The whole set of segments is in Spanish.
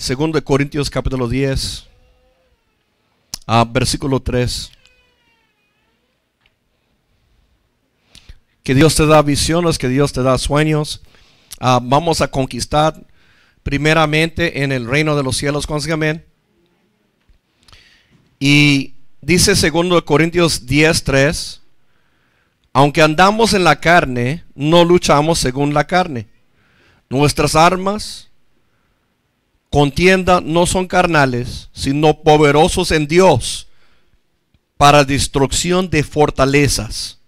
Segundo Corintios capítulo 10, versículo 3. Que Dios te da visiones, que Dios te da sueños. Ah, vamos a conquistar primeramente en el reino de los cielos, amén. Y dice segundo Corintios 10, 3. Aunque andamos en la carne, no luchamos según la carne. Nuestras armas contienda no son carnales, sino poderosos en Dios para destrucción de fortalezas,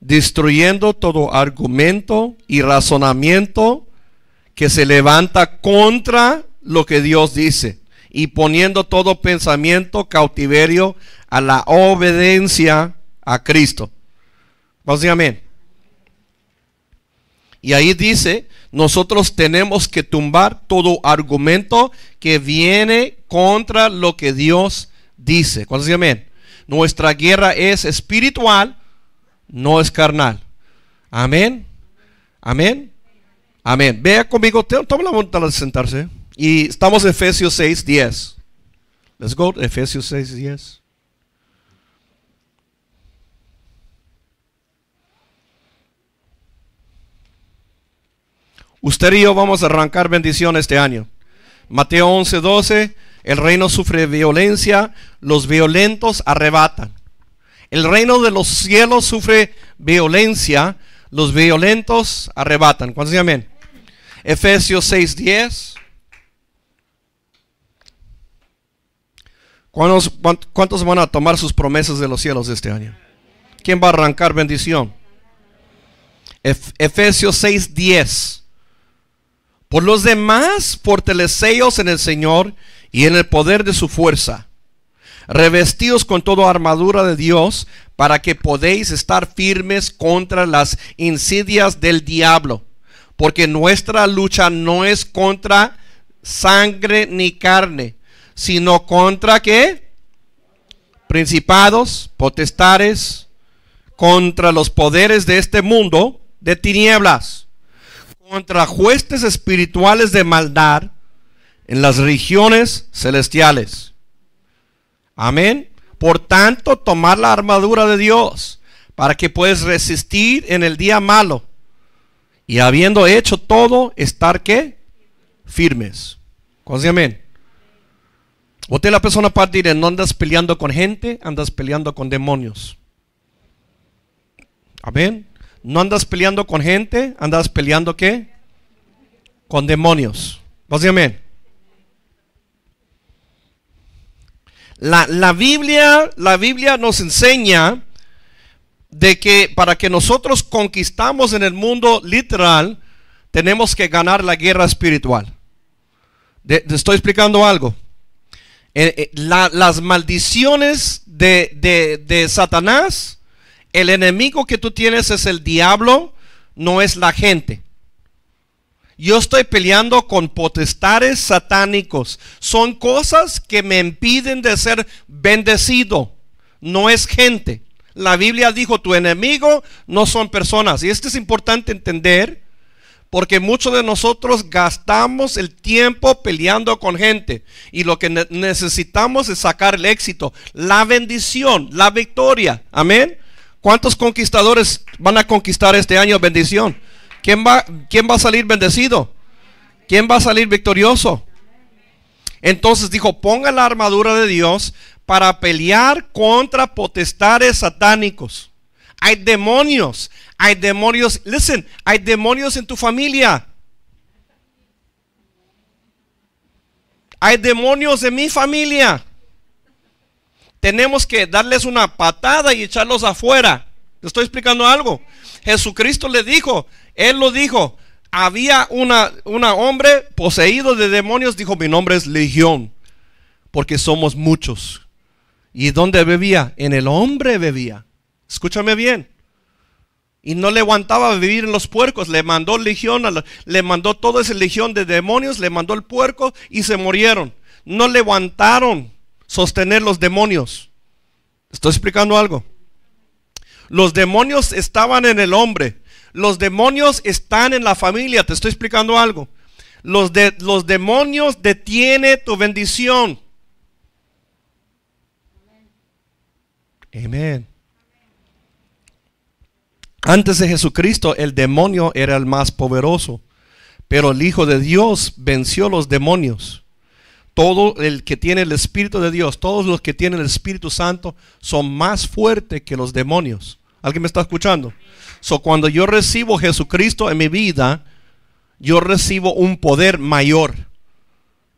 destruyendo todo argumento y razonamiento que se levanta contra lo que Dios dice y poniendo todo pensamiento cautiverio a la obediencia a Cristo. Vamos Y ahí dice, nosotros tenemos que tumbar todo argumento que viene contra lo que Dios dice. ¿Cuántos dicen amén? Nuestra guerra es espiritual, no es carnal. Amén. Amén. Amén. Vea conmigo, toma la voluntad de sentarse. Y estamos en Efesios 6, 10. Let's go, Efesios 6, 10. Usted y yo vamos a arrancar bendición este año. Mateo 11, 12. El reino sufre violencia, los violentos arrebatan. El reino de los cielos sufre violencia, los violentos arrebatan. ¿Cuántos dicen amén? Efesios 6, 10. ¿Cuántos, ¿Cuántos van a tomar sus promesas de los cielos este año? ¿Quién va a arrancar bendición? Efesios 6, 10. Por los demás, fortaleceos en el Señor y en el poder de su fuerza, revestidos con toda armadura de Dios, para que podéis estar firmes contra las insidias del diablo. Porque nuestra lucha no es contra sangre ni carne, sino contra qué? Principados, potestades, contra los poderes de este mundo de tinieblas contra juestes espirituales de maldad en las regiones celestiales. Amén. Por tanto, tomar la armadura de Dios para que puedas resistir en el día malo. Y habiendo hecho todo, estar qué? Firmes. Con amén. la persona para decir, no andas peleando con gente, andas peleando con demonios. Amén. No andas peleando con gente, andas peleando qué? Con demonios. La, la, Biblia, la Biblia nos enseña de que para que nosotros conquistamos en el mundo literal, tenemos que ganar la guerra espiritual. te estoy explicando algo. Eh, eh, las maldiciones de, de Satanás el enemigo que tú tienes es el diablo, no es la gente. Yo estoy peleando con potestades satánicos. Son cosas que me impiden de ser bendecido. No es gente. La Biblia dijo, tu enemigo no son personas. Y esto es importante entender porque muchos de nosotros gastamos el tiempo peleando con gente. Y lo que necesitamos es sacar el éxito, la bendición, la victoria. Amén. ¿Cuántos conquistadores van a conquistar este año bendición? ¿Quién va, quién va a salir bendecido? ¿Quién va a salir victorioso? Entonces dijo, ponga la armadura de Dios para pelear contra potestades satánicos. Hay demonios, hay demonios, listen, hay demonios en tu familia. Hay demonios en mi familia tenemos que darles una patada y echarlos afuera. ¿Te estoy explicando algo? Jesucristo le dijo, Él lo dijo, había una, hombre poseído de demonios, dijo, mi nombre es Legión, porque somos muchos. ¿Y dónde bebía? En el hombre bebía. Escúchame bien. Y no le aguantaba vivir en los puercos. Le mandó legión, le mandó toda esa legión de demonios, le mandó el puerco y se murieron. No le aguantaron sostener los demonios. Estoy explicando algo. Los demonios estaban en el hombre. Los demonios están en la familia. Te estoy explicando algo. Los, los demonios detiene tu bendición. Amén. Antes de Jesucristo el demonio era el más poderoso, pero el Hijo de Dios venció los demonios todo el que tiene el Espíritu de Dios, todos los que tienen el Espíritu Santo son más fuertes que los demonios. ¿Alguien me está escuchando? So, cuando yo recibo Jesucristo en mi vida, yo recibo un poder mayor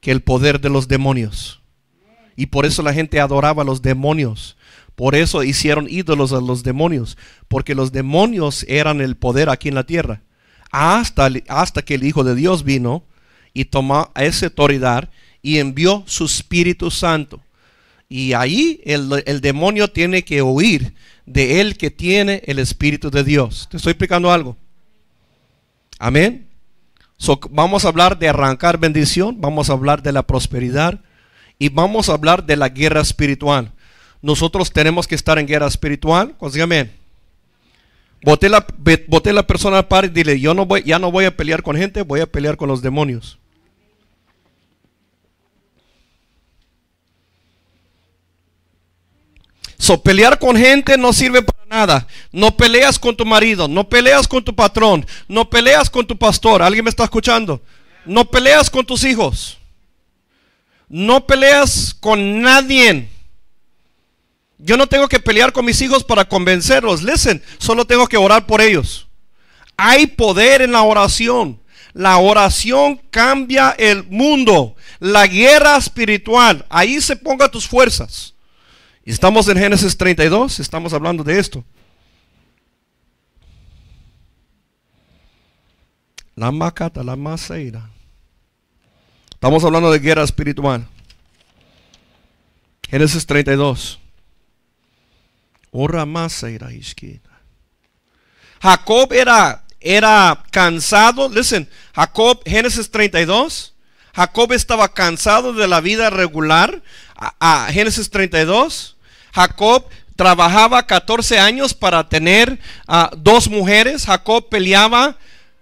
que el poder de los demonios. Y por eso la gente adoraba a los demonios. Por eso hicieron ídolos a los demonios. Porque los demonios eran el poder aquí en la tierra. Hasta, hasta que el Hijo de Dios vino y tomó esa autoridad y envió su Espíritu Santo. Y ahí el, demonio tiene que huir de él que tiene el Espíritu de Dios. Te estoy explicando algo. Amén. vamos a hablar de arrancar bendición, vamos a hablar de la prosperidad y vamos a hablar de la guerra espiritual. Nosotros tenemos que estar en guerra espiritual. Consígame. Boté la, boté la persona al par y dile, yo no voy, ya no voy a pelear con gente, voy a pelear con los demonios. So, pelear con gente no sirve para nada. No peleas con tu marido, no peleas con tu patrón, no peleas con tu pastor. ¿Alguien me está escuchando? No peleas con tus hijos. No peleas con nadie. Yo no tengo que pelear con mis hijos para convencerlos. Listen, solo tengo que orar por ellos. Hay poder en la oración. La oración cambia el mundo. La guerra espiritual. Ahí se ponga tus fuerzas estamos en Génesis 32, estamos hablando de esto. La macata, la maceira. Estamos hablando de guerra espiritual. Génesis 32. Ora maceira izquierda. Jacob era, era cansado. Listen, Jacob, Génesis 32. Jacob estaba cansado de la vida regular. A, a Génesis 32. Jacob trabajaba 14 años para tener a ah, dos mujeres. Jacob peleaba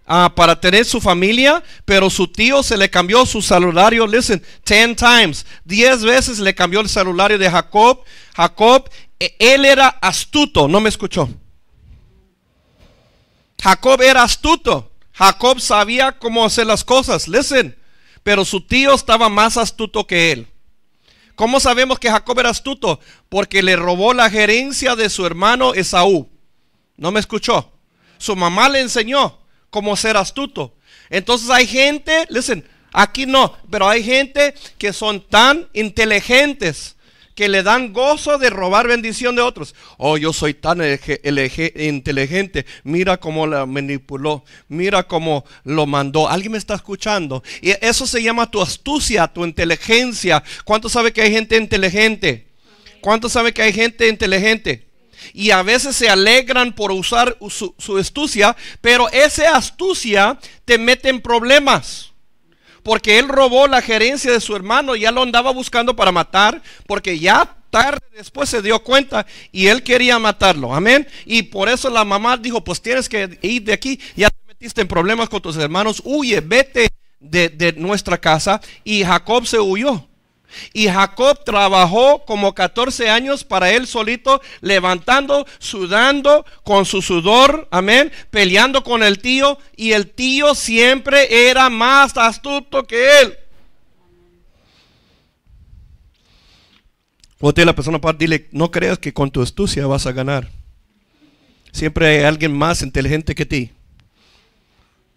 ah, para tener su familia, pero su tío se le cambió su salario. Listen, 10 times, 10 veces le cambió el salario de Jacob. Jacob, e, él era astuto, no me escuchó. Jacob era astuto. Jacob sabía cómo hacer las cosas. Listen, pero su tío estaba más astuto que él. ¿Cómo sabemos que Jacob era astuto? Porque le robó la gerencia de su hermano Esaú. ¿No me escuchó? Su mamá le enseñó cómo ser astuto. Entonces hay gente, listen, aquí no, pero hay gente que son tan inteligentes que le dan gozo de robar bendición de otros. Oh, yo soy tan inteligente. Mira cómo la manipuló. Mira cómo lo mandó. Alguien me está escuchando. Y eso se llama tu astucia, tu inteligencia. ¿Cuánto sabe que hay gente inteligente? ¿Cuánto sabe que hay gente inteligente? Y a veces se alegran por usar su, su astucia, pero esa astucia te mete en problemas porque él robó la gerencia de su hermano, ya lo andaba buscando para matar, porque ya tarde después se dio cuenta y él quería matarlo, amén. Y por eso la mamá dijo, pues tienes que ir de aquí, ya te metiste en problemas con tus hermanos, huye, vete de, de nuestra casa. Y Jacob se huyó. Y Jacob trabajó como 14 años para él solito, levantando, sudando con su sudor, amén, peleando con el tío. Y el tío siempre era más astuto que él. te la persona para dile, no creas que con tu astucia vas a ganar. Siempre hay alguien más inteligente que ti.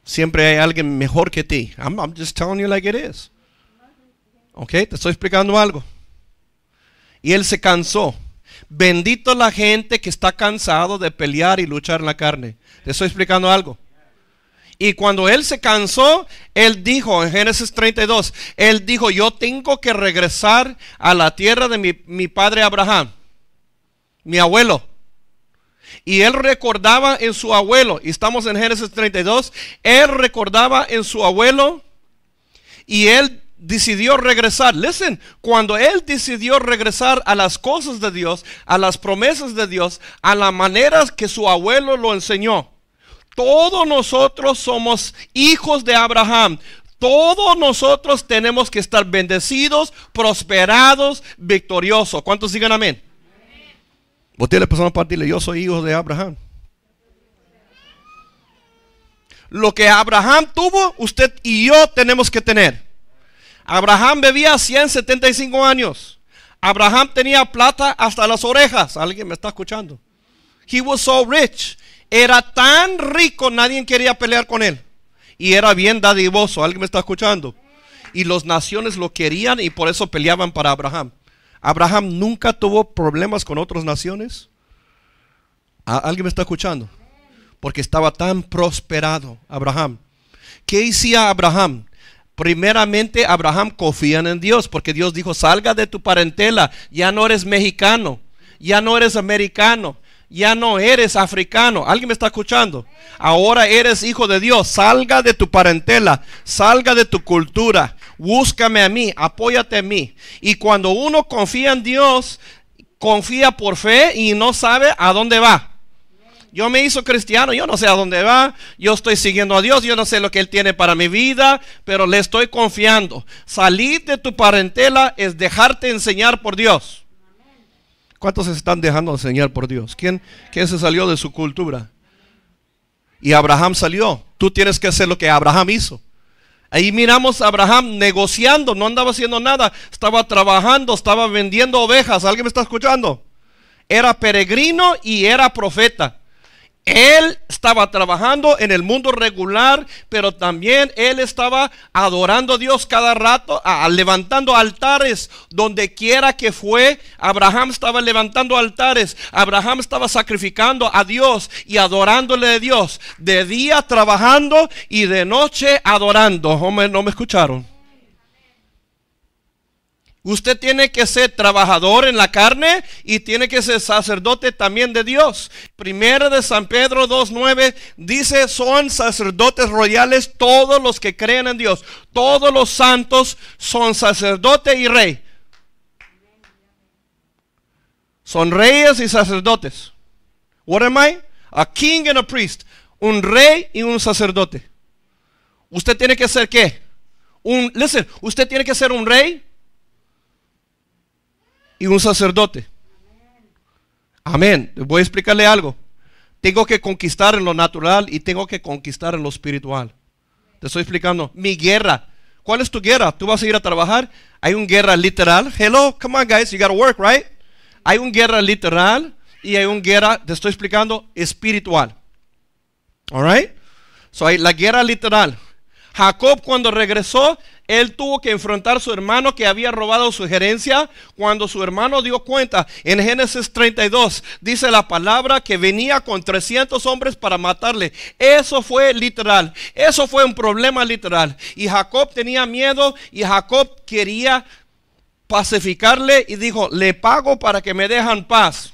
Siempre hay alguien mejor que ti. I'm just telling you like it is. Ok, te estoy explicando algo. Y él se cansó. Bendito la gente que está cansado de pelear y luchar en la carne. Te estoy explicando algo. Y cuando él se cansó, él dijo en Génesis 32, él dijo, yo tengo que regresar a la tierra de mi, padre Abraham, mi abuelo. Y él recordaba en su abuelo, y estamos en Génesis 32, él recordaba en su abuelo, y él decidió regresar, listen, cuando él decidió regresar a las cosas de Dios, a las promesas de Dios, a las maneras que su abuelo lo enseñó. Todos nosotros somos hijos de Abraham. Todos nosotros tenemos que estar bendecidos, prosperados, victoriosos. ¿Cuántos digan amén? Vos a persona yo soy hijo de Abraham. Lo que Abraham tuvo, usted y yo tenemos que tener. Abraham bebía 175 años. Abraham tenía plata hasta las orejas. ¿Alguien me está escuchando? He was so rich. Era tan rico, nadie quería pelear con él. Y era bien dadivoso. ¿Alguien me está escuchando? Y las naciones lo querían y por eso peleaban para Abraham. Abraham nunca tuvo problemas con otras naciones. ¿Alguien me está escuchando? Porque estaba tan prosperado Abraham. ¿Qué hacía Abraham? Primeramente, Abraham confía en Dios, porque Dios dijo, salga de tu parentela, ya no eres mexicano, ya no eres americano, ya no eres africano. ¿Alguien me está escuchando? Ahora eres hijo de Dios. Salga de tu parentela, salga de tu cultura. Búscame a mí, apóyate a mí. Y cuando uno confía en Dios, confía por fe y no sabe a dónde va yo me hizo cristiano, yo no sé a dónde va, yo estoy siguiendo a Dios, yo no sé lo que Él tiene para mi vida, pero le estoy confiando. Salir de tu parentela es dejarte enseñar por Dios. ¿Cuántos se están dejando enseñar por Dios? ¿Quién, quién se salió de su cultura? Y Abraham salió. Tú tienes que hacer lo que Abraham hizo. Ahí miramos a Abraham negociando, no andaba haciendo nada, estaba trabajando, estaba vendiendo ovejas. ¿Alguien me está escuchando? Era peregrino y era profeta. Él estaba trabajando en el mundo regular, pero también él estaba adorando a Dios cada rato, levantando altares donde quiera que fue. Abraham estaba levantando altares, Abraham estaba sacrificando a Dios y adorándole a Dios, de día trabajando y de noche adorando. no me escucharon. Usted tiene que ser trabajador en la carne y tiene que ser sacerdote también de Dios. Primero de San Pedro 2.9 dice, son sacerdotes royales todos los que creen en Dios. Todos los santos son sacerdote y rey. Son reyes y sacerdotes. What am I? A king and a priest. Un rey y un sacerdote. Usted tiene que ser qué? Un, listen, usted tiene que ser un rey y un sacerdote. Amén. Voy a explicarle algo. Tengo que conquistar en lo natural y tengo que conquistar en lo espiritual. Te estoy explicando. Mi guerra. ¿Cuál es tu guerra? Tú vas a ir a trabajar. Hay una guerra literal. Hello, come on guys, you gotta work, right? Hay una guerra literal y hay una guerra, te estoy explicando, espiritual. All right? So hay la guerra literal. Jacob cuando regresó, él tuvo que enfrentar a su hermano que había robado su gerencia. Cuando su hermano dio cuenta, en Génesis 32 dice la palabra que venía con 300 hombres para matarle. Eso fue literal. Eso fue un problema literal. Y Jacob tenía miedo y Jacob quería pacificarle y dijo, le pago para que me dejan paz.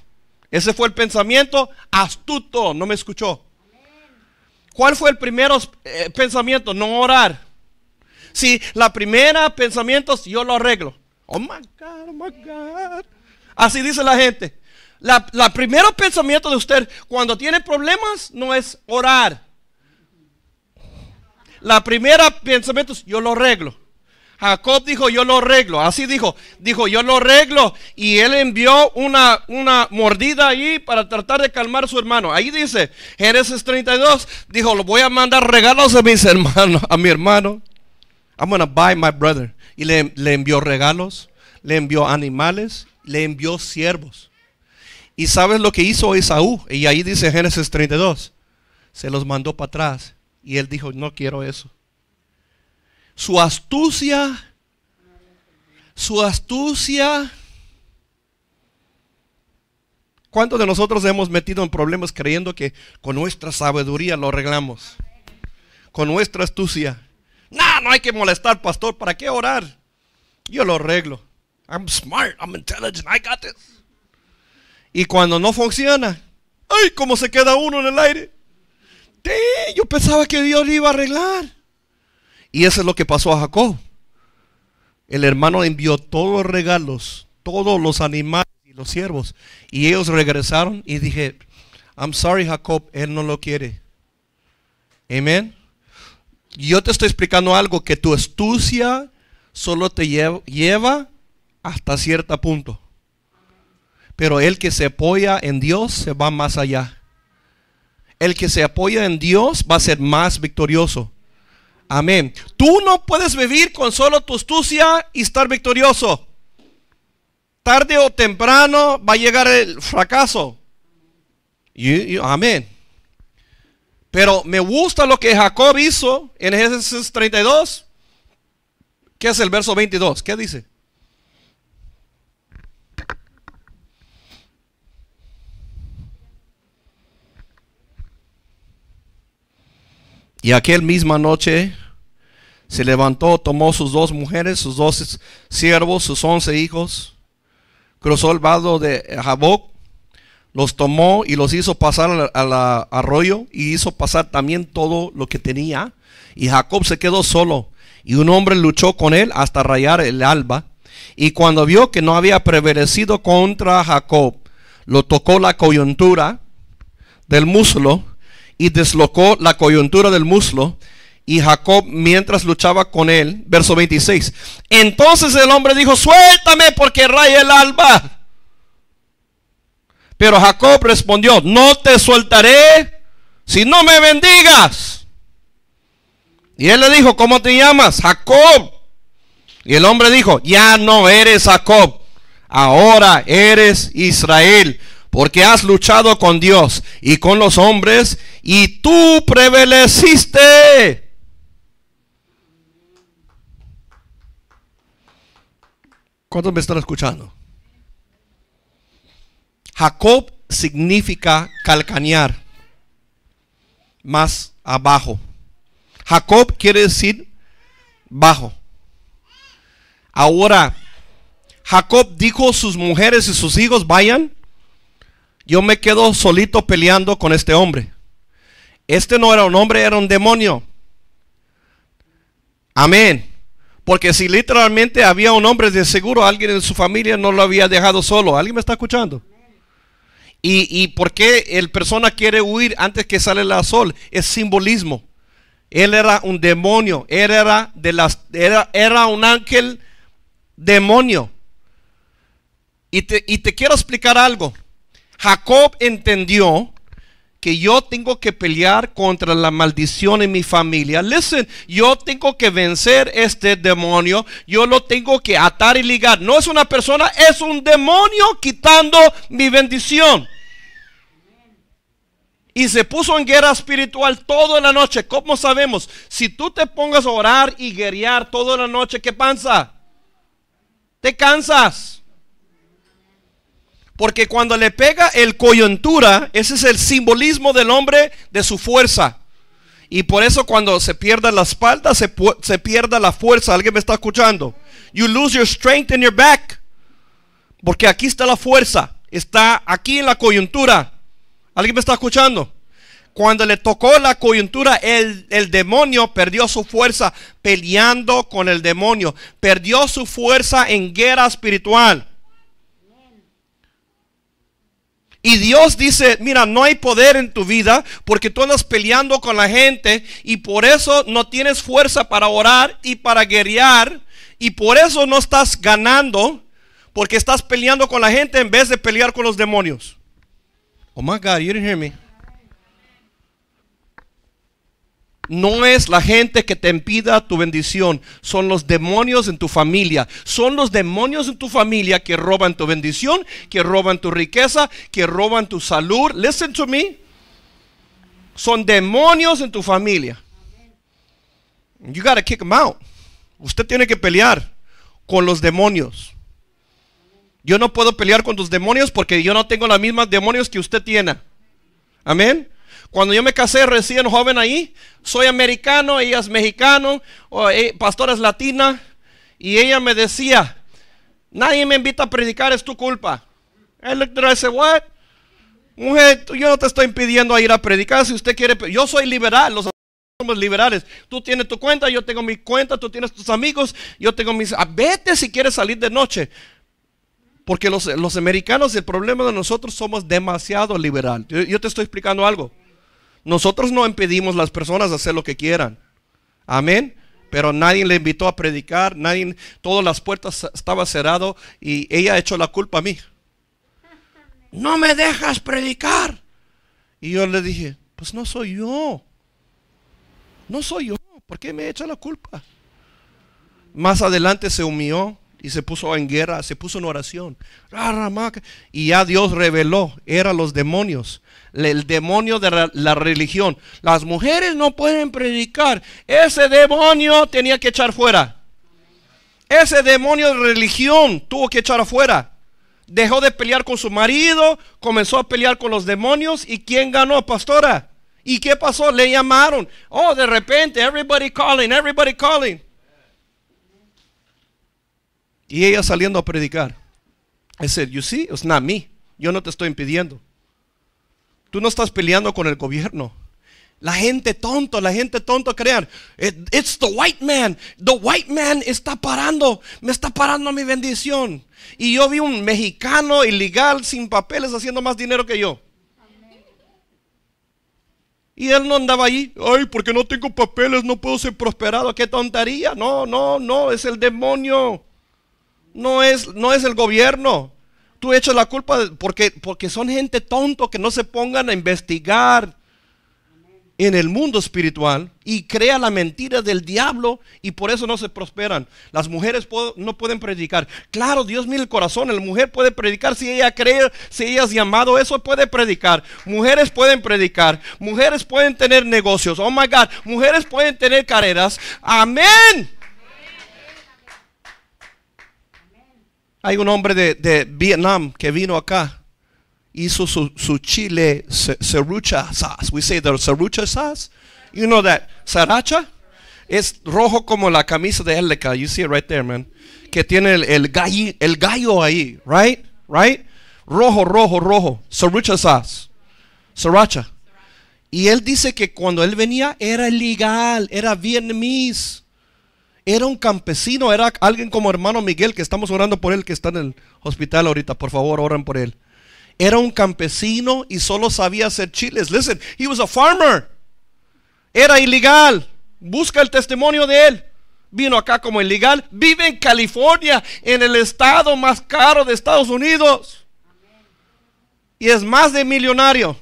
Ese fue el pensamiento astuto, no me escuchó. ¿Cuál fue el primer eh, pensamiento? No orar. Si la primera pensamiento yo lo arreglo. Oh my God, oh my God. Así dice la gente. La, la pensamiento de usted cuando tiene problemas no es orar. La primera pensamiento yo lo arreglo. Jacob dijo, yo lo arreglo. Así dijo, dijo, yo lo arreglo. Y él envió una, una mordida ahí para tratar de calmar a su hermano. Ahí dice, Génesis 32, dijo, lo voy a mandar regalos a mis hermanos, a mi hermano. I'm gonna buy my brother. Y le, envió regalos, le envió animales, le envió siervos. Y sabes lo que hizo Esaú. Y ahí dice Génesis 32. Se los mandó para atrás. Y él dijo, no quiero eso. Su astucia, su astucia. ¿Cuántos de nosotros hemos metido en problemas creyendo que con nuestra sabiduría lo arreglamos? Con nuestra astucia. No, no hay que molestar, pastor. ¿Para qué orar? Yo lo arreglo. I'm smart, I'm intelligent, I got this. Y cuando no funciona, ¡ay! ¿Cómo se queda uno en el aire? Yo pensaba que Dios lo iba a arreglar. Y eso es lo que pasó a Jacob. El hermano envió todos los regalos, todos los animales y los siervos. Y ellos regresaron y dije, I'm sorry Jacob, él no lo quiere. Amén. Yo te estoy explicando algo que tu astucia solo te lleva, hasta cierto punto. Pero el que se apoya en Dios se va más allá. El que se apoya en Dios va a ser más victorioso. Amén. Tú no puedes vivir con solo tu astucia y estar victorioso. Tarde o temprano va a llegar el fracaso. amén. Pero me gusta lo que Jacob hizo en Génesis 32, ¿qué es el verso 22. ¿Qué dice? Y aquel misma noche se levantó, tomó sus dos mujeres, sus dos siervos, sus once hijos, cruzó el vado de Jaboc los tomó y los hizo pasar al, arroyo y hizo pasar también todo lo que tenía. Y Jacob se quedó solo y un hombre luchó con él hasta rayar el alba. Y cuando vio que no había prevalecido contra Jacob, lo tocó la coyuntura del muslo y deslocó la coyuntura del muslo. Y Jacob mientras luchaba con él, verso 26. Entonces el hombre dijo, suéltame porque raya el alba. Pero Jacob respondió, no te soltaré si no me bendigas. Y él le dijo, ¿cómo te llamas? Jacob. Y el hombre dijo, ya no eres Jacob, ahora eres Israel, porque has luchado con Dios y con los hombres y tú prevaleciste. ¿Cuántos me están escuchando? Jacob significa calcanear, más abajo. Jacob quiere decir bajo. Ahora, Jacob dijo sus mujeres y sus hijos, vayan, yo me quedo solito peleando con este hombre. Este no era un hombre, era un demonio. Amén. Porque si literalmente había un hombre, de seguro alguien en su familia no lo había dejado solo. ¿Alguien me está escuchando? ¿Y, por qué el persona quiere huir antes que sale el sol? Es simbolismo. Él era un demonio, él era, de las, era, era un ángel demonio. Y te, y te quiero explicar algo. Jacob entendió que yo tengo que pelear contra la maldición en mi familia. Listen, yo tengo que vencer este demonio. Yo lo tengo que atar y ligar. No es una persona, es un demonio quitando mi bendición y se puso en guerra espiritual toda la noche. ¿Cómo sabemos? Si tú te pongas a orar y guerrear toda la noche, ¿qué pasa? Te cansas. Porque cuando le pega el coyuntura, ese es el simbolismo del hombre de su fuerza. Y por eso cuando se pierda la espalda, se, se pierda la fuerza. ¿Alguien me está escuchando? You lose your strength in your back. Porque aquí está la fuerza. Está aquí en la coyuntura. ¿Alguien me está escuchando? Cuando le tocó la coyuntura, el, demonio perdió su fuerza peleando con el demonio. Perdió su fuerza en guerra espiritual. Y Dios dice, mira, no hay poder en tu vida porque tú andas peleando con la gente y por eso no tienes fuerza para orar y para guerrear y por eso no estás ganando porque estás peleando con la gente en vez de pelear con los demonios. Oh my God, you didn't hear me. No es la gente que te impida tu bendición, son los demonios en tu familia. Son los demonios en tu familia que roban tu bendición, que roban tu riqueza, que roban tu salud. Listen to me. Son demonios en tu familia. You gotta kick them out. Usted tiene que pelear con los demonios. Yo no puedo pelear con tus demonios porque yo no tengo las mismas demonios que usted tiene. Amén. Cuando yo me casé recién joven ahí, soy americano, ella es mexicano, eh, pastora es latina, y ella me decía, nadie me invita a predicar, es tu culpa. Él le trae Mujer, yo no te estoy impidiendo ir a predicar, si usted quiere, yo soy liberal, los somos liberales. Tú tienes tu cuenta, yo tengo mi cuenta, tú tienes tus amigos, yo tengo mis... Ah, vete si quieres salir de noche. Porque los, americanos, el problema de nosotros somos demasiado liberal. Yo, te estoy explicando algo. Nosotros no impedimos a las personas hacer lo que quieran. Amén. Pero nadie le invitó a predicar, nadie, todas las puertas estaban cerradas y ella ha hecho la culpa a mí. No me dejas predicar. Y yo le dije, pues no soy yo. No soy yo. ¿Por qué me echa la culpa? Más adelante se humilló, y se puso en guerra, se puso en oración. Ah, y ya Dios reveló, eran los demonios, el demonio de la religión. Las mujeres no pueden predicar. Ese demonio tenía que echar fuera. Ese demonio de religión tuvo que echar afuera. Dejó de pelear con su marido, comenzó a pelear con los demonios. ¿Y quién ganó, pastora? ¿Y qué pasó? Le llamaron. Oh, de repente, everybody calling, everybody calling. Y ella saliendo a predicar. es said, you see, it's not me. Yo no te estoy impidiendo. Tú no estás peleando con el gobierno. La gente tonto, la gente tonto crean. it's the white man. The white man está parando. Me está parando mi bendición. Y yo vi un mexicano ilegal sin papeles haciendo más dinero que yo. Y él no andaba ahí Ay, porque no tengo papeles, no puedo ser prosperado. Qué tontería. No, no, no, es el demonio. No es, no es el gobierno. Tú echas la culpa porque, porque son gente tonto que no se pongan a investigar en el mundo espiritual y crea la mentira del diablo y por eso no se prosperan. Las mujeres no pueden predicar. Claro, Dios mil el corazón. La mujer puede predicar si ella cree, si ella es llamado, eso puede predicar. Mujeres pueden predicar. Mujeres pueden tener negocios. Oh my God. Mujeres pueden tener carreras. Amén. Hay un hombre de, Vietnam que vino acá, hizo su, su chile serrucha sauce. We say the serrucha sauce. You know that Saracha. es rojo como la camisa de LK. You see it right there, man. Que tiene el, gallo, ahí, right? Right? Rojo, rojo, rojo. Serrucha sauce. Sriracha. Y él dice que cuando él venía era legal, era vietnamese. Era un campesino, era alguien como hermano Miguel, que estamos orando por él, que está en el hospital ahorita. Por favor, oran por él. Era un campesino y solo sabía hacer chiles. Listen, he was a farmer. Era ilegal. Busca el testimonio de él. Vino acá como ilegal. Vive en California, en el estado más caro de Estados Unidos. Y es más de millonario.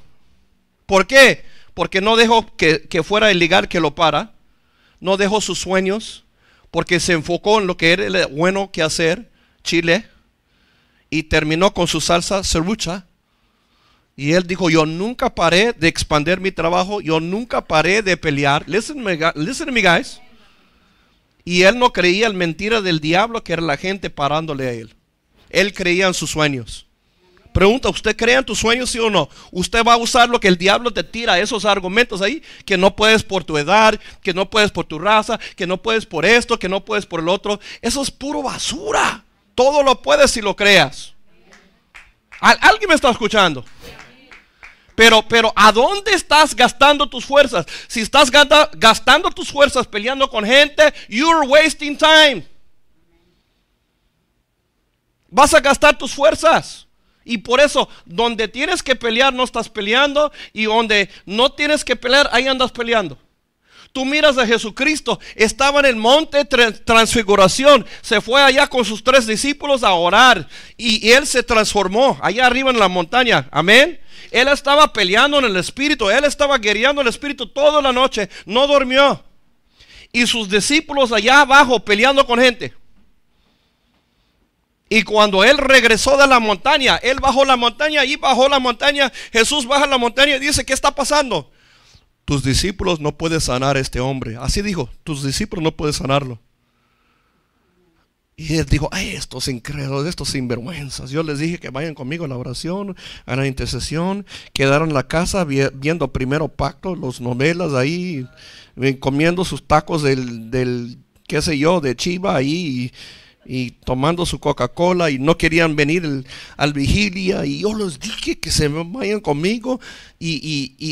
¿Por qué? Porque no dejó que, que fuera ilegal que lo para. No dejó sus sueños porque se enfocó en lo que era bueno que hacer, chile, y terminó con su salsa serrucha. Y él dijo, yo nunca paré de expandir mi trabajo, yo nunca paré de pelear. Listen, me, listen guys. Y él no creía en mentira del diablo que era la gente parándole a él. Él creía en sus sueños. Pregunta, ¿usted cree en tus sueños, sí o no? Usted va a usar lo que el diablo te tira, esos argumentos ahí, que no puedes por tu edad, que no puedes por tu raza, que no puedes por esto, que no puedes por el otro. Eso es puro basura. Todo lo puedes si lo creas. ¿Alguien me está escuchando? Pero, pero, ¿a dónde estás gastando tus fuerzas? Si estás gastando tus fuerzas peleando con gente, you're wasting time. Vas a gastar tus fuerzas. Y por eso, donde tienes que pelear, no estás peleando. Y donde no tienes que pelear, ahí andas peleando. Tú miras a Jesucristo, estaba en el monte transfiguración, se fue allá con sus tres discípulos a orar y él se transformó allá arriba en la montaña. Amén. Él estaba peleando en el espíritu, él estaba guerreando el espíritu toda la noche, no durmió. Y sus discípulos allá abajo peleando con gente. Y cuando él regresó de la montaña, él bajó la montaña y bajó la montaña. Jesús baja la montaña y dice, ¿qué está pasando? Tus discípulos no pueden sanar a este hombre. Así dijo, tus discípulos no pueden sanarlo. Y él dijo, ay, estos incrédulos, estos sinvergüenzas. Yo les dije que vayan conmigo a la oración, a la intercesión. Quedaron en la casa viendo primero pacto, los novelas ahí, eh, comiendo sus tacos del, qué sé yo, de chiva ahí y tomando su Coca-Cola y no querían venir al vigilia y yo les dije que se vayan conmigo y,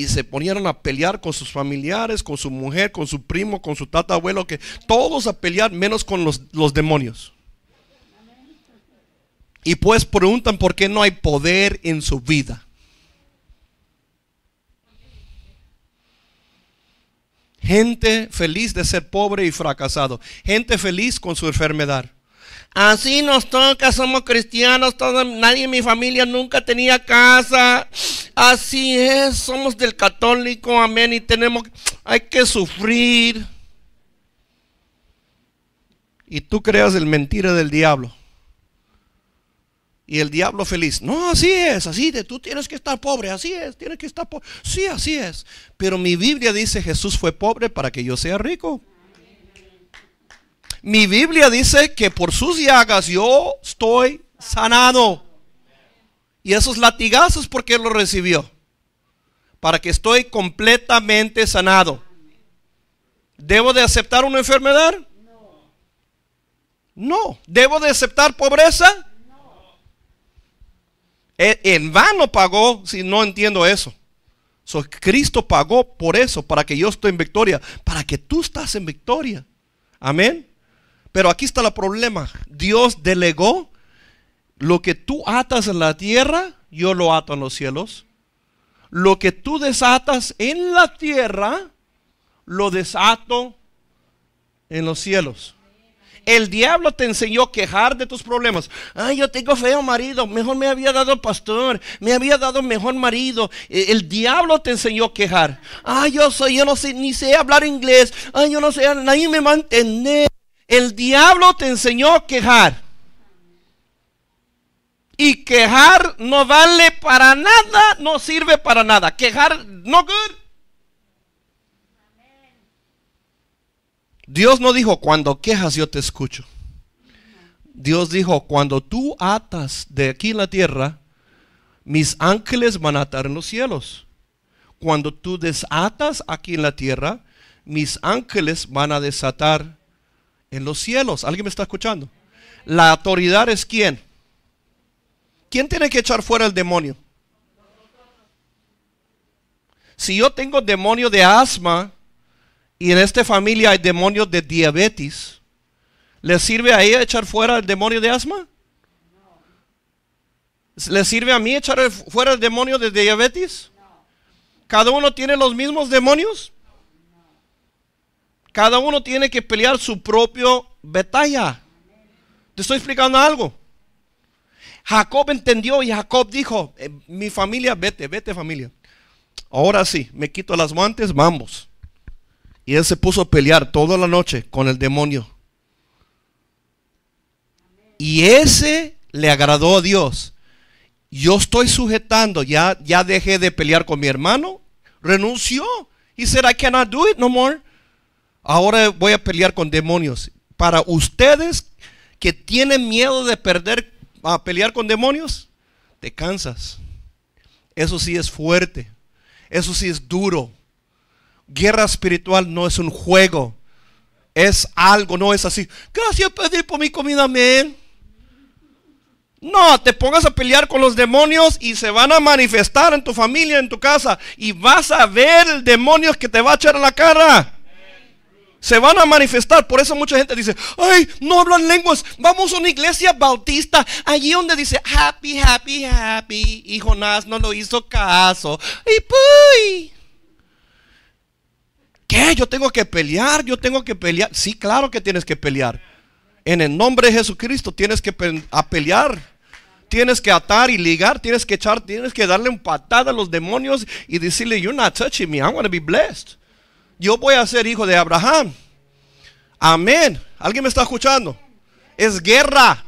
se ponieron a pelear con sus familiares, con su mujer, con su primo, con su tata abuelo, que todos a pelear menos con los demonios. Y pues preguntan por qué no hay poder en su vida. Gente feliz de ser pobre y fracasado. Gente feliz con su enfermedad. Así nos toca, somos cristianos, nadie en mi familia nunca tenía casa. Así es, somos del católico, amén, y tenemos, hay que sufrir. Y tú creas el mentira del diablo. Y el diablo feliz. No, así es, así de tú tienes que estar pobre, así es, tienes que estar pobre. Sí, así es. Pero mi Biblia dice Jesús fue pobre para que yo sea rico. Mi Biblia dice que por sus llagas yo estoy sanado. Y esos latigazos, ¿por qué los recibió? Para que estoy completamente sanado. ¿Debo de aceptar una enfermedad? No. ¿Debo de aceptar pobreza? No. Eh, en vano pagó, si no entiendo eso. Cristo pagó por eso, para que yo esté en victoria, para que tú estás en victoria. Amén. Pero aquí está el problema. Dios delegó lo que tú atas en la tierra, yo lo ato en los cielos. Lo que tú desatas en la tierra, lo desato en los cielos. El diablo te enseñó a quejar de tus problemas. Ay, yo tengo feo marido. Mejor me había dado pastor. Me había dado mejor marido. E-, el diablo te enseñó a quejar. Ay, yo soy, yo no sé, ni sé hablar inglés. Ay, yo no sé, nadie me va a entender. El diablo te enseñó a quejar. Y quejar no vale para nada, no sirve para nada. Quejar no good. Dios no dijo, cuando quejas yo te escucho. Dios dijo, cuando tú atas de aquí en la tierra, mis ángeles van a atar en los cielos. Cuando tú desatas aquí en la tierra, mis ángeles van a desatar en los cielos. ¿Alguien me está escuchando? La autoridad es quién. ¿Quién tiene que echar fuera el demonio? Si yo tengo demonio de asma y en esta familia hay demonios de diabetes, ¿le sirve a ella echar fuera el demonio de asma? ¿Le sirve a mí echar fuera el demonio de diabetes? ¿Cada uno tiene los mismos demonios? Cada uno tiene que pelear su propio batalla. Te estoy explicando algo. Jacob entendió y Jacob dijo, eh, mi familia, vete, vete familia. Ahora sí, me quito las guantes, vamos. Y él se puso a pelear toda la noche con el demonio. Y ese le agradó a Dios. Yo estoy sujetando, ya, ya dejé de pelear con mi hermano, renunció. y said, I cannot do it no more. Ahora voy a pelear con demonios. Para ustedes que tienen miedo de perder, a pelear con demonios, te cansas. Eso sí es fuerte. Eso sí es duro. Guerra espiritual no es un juego. Es algo, no es así. Gracias, por mi comida, amén. No, te pongas a pelear con los demonios y se van a manifestar en tu familia, en tu casa. Y vas a ver demonios que te va a echar en la cara se van a manifestar. Por eso mucha gente dice, ay, no hablan lenguas. Vamos a una iglesia bautista, allí donde dice, happy, happy, happy. Y Jonás no lo hizo caso. Y puy. ¿Qué? Yo tengo que pelear, yo tengo que pelear. Sí, claro que tienes que pelear. En el nombre de Jesucristo tienes que pelear. Tienes que atar y ligar, tienes que echar, tienes que darle un patada a los demonios y decirle, you're not touching me, I'm going to be blessed yo voy a ser hijo de Abraham. Amén. ¿Alguien me está escuchando? Es guerra.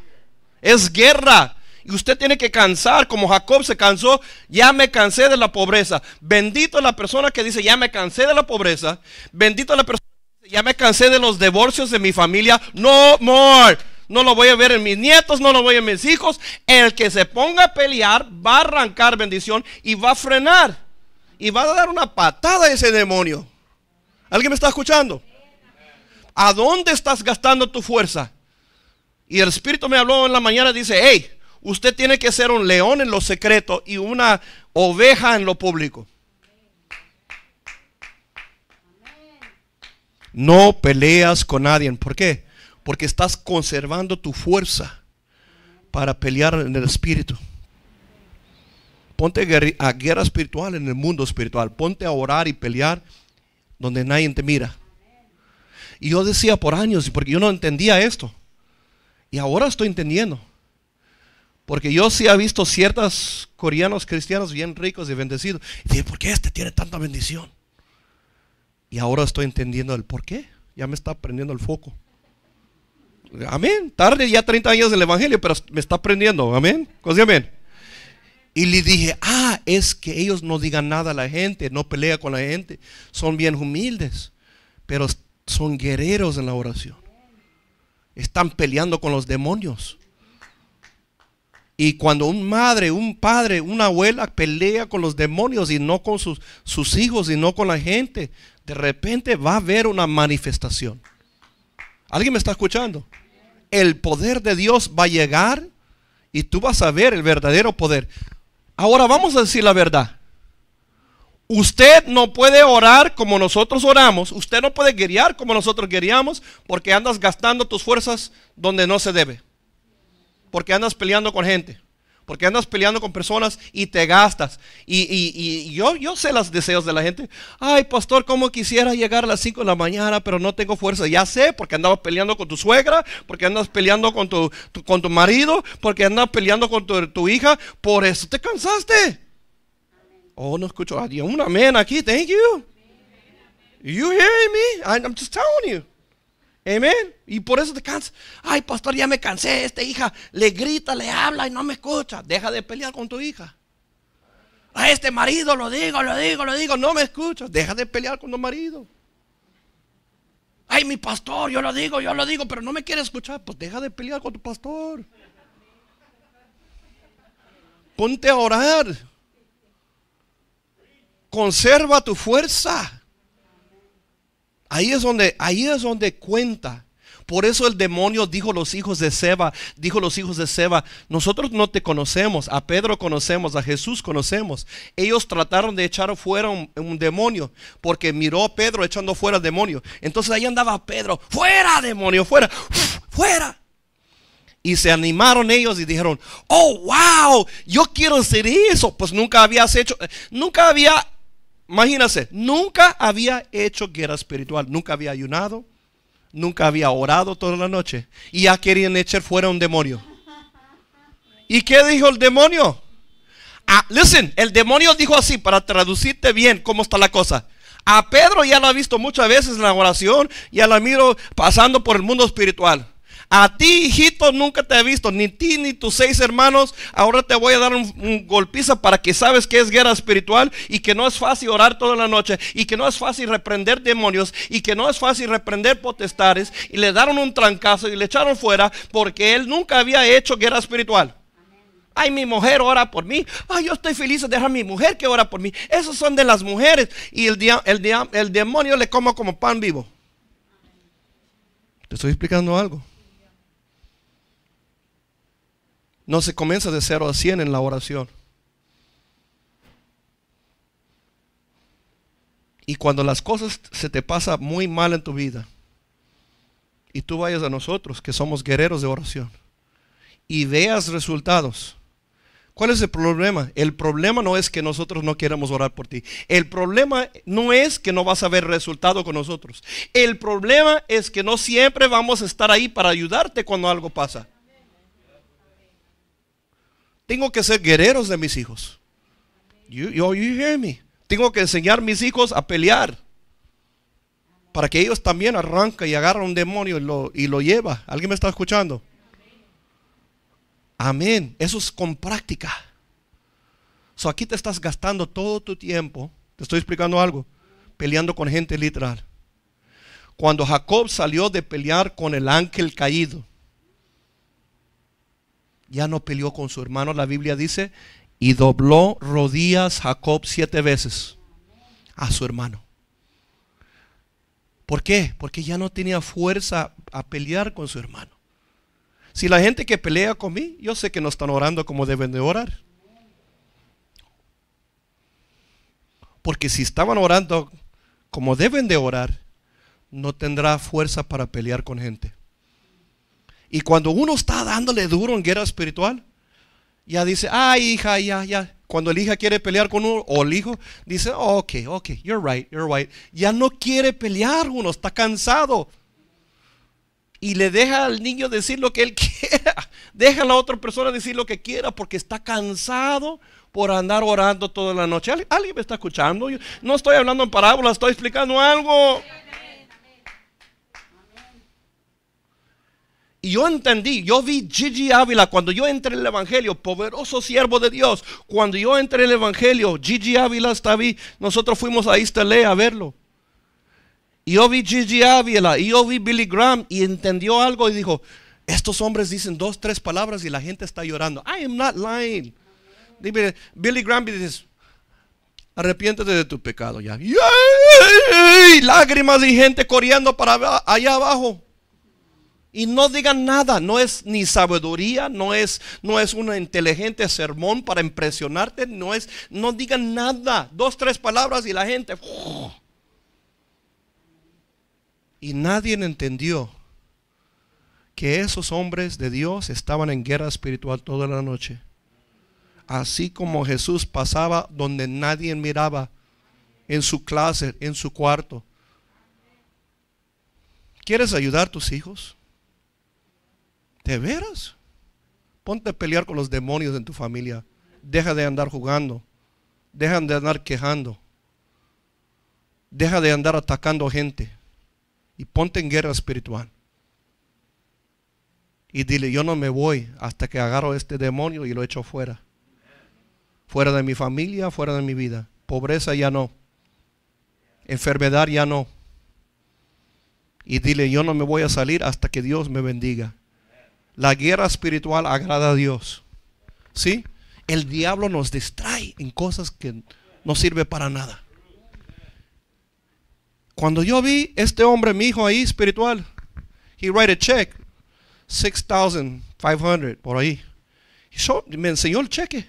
Es guerra. Y usted tiene que cansar, como Jacob se cansó, ya me cansé de la pobreza. Bendito la persona que dice, ya me cansé de la pobreza. Bendito la persona que dice, ya me cansé de los divorcios de mi familia. No more. No lo voy a ver en mis nietos, no lo voy a ver en mis hijos. El que se ponga a pelear va a arrancar bendición y va a frenar. Y va a dar una patada a ese demonio. ¿Alguien me está escuchando? ¿A dónde estás gastando tu fuerza? Y el Espíritu me habló en la mañana, dice, hey, usted tiene que ser un león en lo secreto y una oveja en lo público. No peleas con nadie. ¿Por qué? Porque estás conservando tu fuerza para pelear en el espíritu. Ponte a guerra espiritual en el mundo espiritual. Ponte a orar y pelear donde nadie te mira. Y yo decía por años, porque yo no entendía esto. Y ahora estoy entendiendo. Porque yo sí he visto ciertos coreanos cristianos bien ricos y bendecidos. Y dije, ¿por qué este tiene tanta bendición? Y ahora estoy entendiendo el por qué. Ya me está prendiendo el foco. Amén. Tarde, ya 30 años del Evangelio, pero me está prendiendo. Amén. Cosí amén. Y le dije, ah, es que ellos no digan nada a la gente, no pelean con la gente, son bien humildes, pero son guerreros en la oración. Están peleando con los demonios. Y cuando un madre, un padre, una abuela pelea con los demonios y no con sus, sus hijos y no con la gente, de repente va a haber una manifestación. ¿Alguien me está escuchando? El poder de Dios va a llegar y tú vas a ver el verdadero poder. Ahora vamos a decir la verdad. Usted no puede orar como nosotros oramos. Usted no puede guiar como nosotros queríamos, porque andas gastando tus fuerzas donde no se debe. Porque andas peleando con gente porque andas peleando con personas y te gastas. Y, yo, yo sé los deseos de la gente. Ay, pastor, cómo quisiera llegar a las 5 de la mañana, pero no tengo fuerza. Ya sé, porque andabas peleando con tu suegra, porque andas peleando con tu, con tu marido, porque andas peleando con tu, hija. Por eso te cansaste. Oh, no escucho a Un amén aquí, thank you. You hearing me? I'm just telling you. Amén. Y por eso te cansas. Ay, pastor, ya me cansé. Esta hija le grita, le habla y no me escucha. Deja de pelear con tu hija. A este marido lo digo, lo digo, lo digo. No me escucha. Deja de pelear con tu marido. Ay, mi pastor, yo lo digo, yo lo digo, pero no me quiere escuchar. Pues deja de pelear con tu pastor. Ponte a orar. Conserva tu fuerza. Ahí es donde, ahí es donde cuenta. Por eso el demonio dijo los hijos de Seba, dijo los hijos de Seba, nosotros no te conocemos, a Pedro conocemos, a Jesús conocemos. Ellos trataron de echar fuera un, un demonio, porque miró a Pedro echando fuera al demonio. Entonces ahí andaba Pedro, fuera demonio, fuera, fuera. Y se animaron ellos y dijeron, oh, wow, yo quiero hacer eso. Pues nunca habías hecho, nunca había Imagínense, nunca había hecho guerra espiritual, nunca había ayunado, nunca había orado toda la noche y ya querían echar fuera un demonio. ¿Y qué dijo el demonio? Ah, listen, el demonio dijo así, para traducirte bien cómo está la cosa. A Pedro ya lo ha visto muchas veces en la oración, ya la miro pasando por el mundo espiritual. A ti, hijito, nunca te he visto, ni ti ni tus seis hermanos. Ahora te voy a dar un, golpiza para que sabes que es guerra espiritual y que no es fácil orar toda la noche y que no es fácil reprender demonios y que no es fácil reprender potestades. Y le dieron un trancazo y le echaron fuera porque él nunca había hecho guerra espiritual. Ay, mi mujer ora por mí. Ay, yo estoy feliz de dejar a mi mujer que ora por mí. Esos son de las mujeres. Y el, el, el demonio le come como pan vivo. Te estoy explicando algo. No se comienza de 0 a 100 en la oración. Y cuando las cosas se te pasan muy mal en tu vida, y tú vayas a nosotros, que somos guerreros de oración, y veas resultados, ¿cuál es el problema? El problema no es que nosotros no queremos orar por ti. El problema no es que no vas a ver resultado con nosotros. El problema es que no siempre vamos a estar ahí para ayudarte cuando algo pasa. Tengo que ser guerreros de mis hijos. Tengo que enseñar a mis hijos a pelear. Para que ellos también arranca y agarra un demonio y lo, y lleva. ¿Alguien me está escuchando? Amén. Eso es con práctica. aquí te estás gastando todo tu tiempo. Te estoy explicando algo. Peleando con gente literal. Cuando Jacob salió de pelear con el ángel caído, ya no peleó con su hermano. La Biblia dice, y dobló rodillas Jacob siete veces a su hermano. ¿Por qué? Porque ya no tenía fuerza a pelear con su hermano. Si la gente que pelea con mí, yo sé que no están orando como deben de orar. Porque si estaban orando como deben de orar, no tendrá fuerza para pelear con gente. Y cuando uno está dándole duro en guerra espiritual, ya dice, ay hija, ya, ya. Cuando el hija quiere pelear con uno o el hijo, dice, ok, ok, you're right, you're right. Ya no quiere pelear uno, está cansado. Y le deja al niño decir lo que él quiera. Deja a la otra persona decir lo que quiera porque está cansado por andar orando toda la noche. ¿Alguien me está escuchando? no estoy hablando en parábolas, estoy explicando algo. Y yo entendí, yo vi Gigi Ávila cuando yo entré en el Evangelio, poderoso siervo de Dios. Cuando yo entré en el Evangelio, Gigi Ávila estaba ahí. Nosotros fuimos a le a verlo. Y yo vi Gigi Ávila, y yo vi Billy Graham, y entendió algo y dijo, estos hombres dicen dos, tres palabras y la gente está llorando. I am not lying. Billy Graham dice, arrepiéntete de tu pecado ya. Lágrimas y gente corriendo para allá abajo. Y no digan nada, no es ni sabiduría, no es, no es un inteligente sermón para impresionarte, no es, no digan nada, dos, tres palabras y la gente. Y nadie entendió que esos hombres de Dios estaban en guerra espiritual toda la noche. Así como Jesús pasaba donde nadie miraba, en su clase, en su cuarto. ¿Quieres ayudar a tus hijos? ¿De veras? Ponte a pelear con los demonios en tu familia. Deja de andar jugando. Deja de andar quejando. Deja de andar atacando gente. Y ponte en guerra espiritual. Y dile, yo no me voy hasta que agarro este demonio y lo echo fuera. Fuera de mi familia, fuera de mi vida. Pobreza ya no. Enfermedad ya no. Y dile, yo no me voy a salir hasta que Dios me bendiga. La guerra espiritual agrada a Dios. ¿Sí? El diablo nos distrae en cosas que no sirve para nada. Cuando yo vi este hombre, mi hijo ahí espiritual, he write a check, 6,500 por ahí. He me enseñó el cheque.